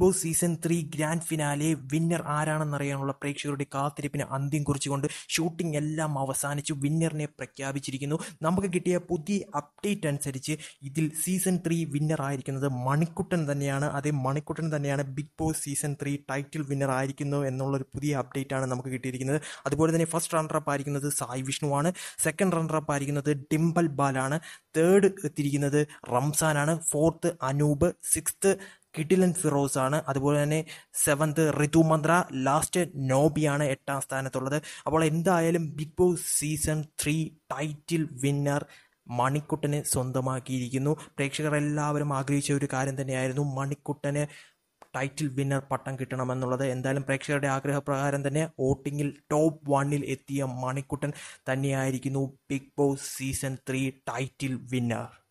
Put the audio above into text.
boss season three grand finale winner ആരാണെന്നറിയാനുള്ള പ്രേക്ഷകരുടെ കാത്തിരിപ്പിന് അന്ത്യം കുറിച്ചുകൊണ്ട് ഷൂട്ടിംഗ് എല്ലാം അവസാനിച്ചു വിന്നറിനെ പ്രഖ്യാപിച്ചിരിക്കുന്നു നമുക്ക് കിട്ടിയ പുതിയ അപ്ഡേറ്റ് അനുസരിച്ച് ഇതിൽ സീസൺ ത്രീ വിന്നർ ആയിരിക്കുന്നത് മണിക്കുട്ടൻ തന്നെയാണ് അതേ മണിക്കുട്ടൻ തന്നെയാണ് Bigg Boss season three title winner ആയിരിക്കുന്നു എന്നുള്ളൊരു പുതിയ അപ്ഡേറ്റ് ആണ് നമുക്ക് കിട്ടിയിരിക്കുന്നത് അതുപോലെ തന്നെ ഫസ്റ്റ് റണ്ണറപ്പ് ആയിരിക്കുന്നത് സായി വിഷ്ണുവാണ് സെക്കൻഡ് റണ്ണറപ്പ് ആയിരിക്കുന്നത് ഡിംബൽ ബാലാണ് തേർഡ് എത്തിയിരിക്കുന്നത് റംസാനാണ് ഫോർത്ത് അനൂപ് സിക്സ്ത് കിഡിലൻ ഫിറോസ് ആണ് അതുപോലെ തന്നെ സെവൻത് ഋതു മന്ത്ര ലാസ്റ്റ് നോബിയാണ് എട്ടാം സ്ഥാനത്തുള്ളത് അപ്പോൾ എന്തായാലും Bigg Boss season three title winner മണിക്കുട്ടനെ സ്വന്തമാക്കിയിരിക്കുന്നു പ്രേക്ഷകർ എല്ലാവരും ആഗ്രഹിച്ച ഒരു കാര്യം തന്നെയായിരുന്നു മണിക്കുട്ടന് ടൈറ്റിൽ വിന്നർ പട്ടം കിട്ടണമെന്നുള്ളത് എന്തായാലും പ്രേക്ഷകരുടെ ആഗ്രഹപ്രകാരം തന്നെ വോട്ടിങ്ങിൽ ടോപ്പ് വണ്ണിൽ എത്തിയ മണിക്കുട്ടൻ തന്നെയായിരിക്കുന്നു Bigg Boss season three title winner